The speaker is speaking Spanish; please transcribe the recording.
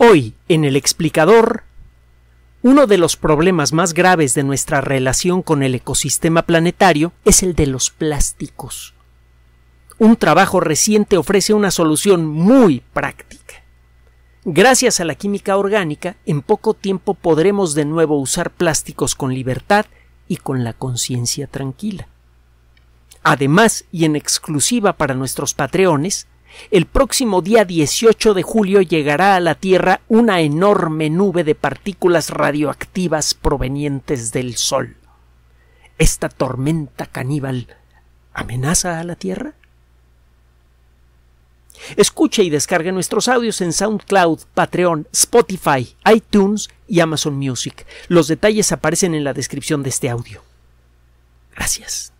Hoy, en el explicador, uno de los problemas más graves de nuestra relación con el ecosistema planetario es el de los plásticos. Un trabajo reciente ofrece una solución muy práctica. Gracias a la química orgánica, en poco tiempo podremos de nuevo usar plásticos con libertad y con la conciencia tranquila. Además, y en exclusiva para nuestros patreones, el próximo día 18 de julio llegará a la Tierra una enorme nube de partículas radioactivas provenientes del Sol. ¿Esta tormenta caníbal amenaza a la Tierra? Escuche y descargue nuestros audios en SoundCloud, Patreon, Spotify, iTunes y Amazon Music. Los detalles aparecen en la descripción de este audio. Gracias.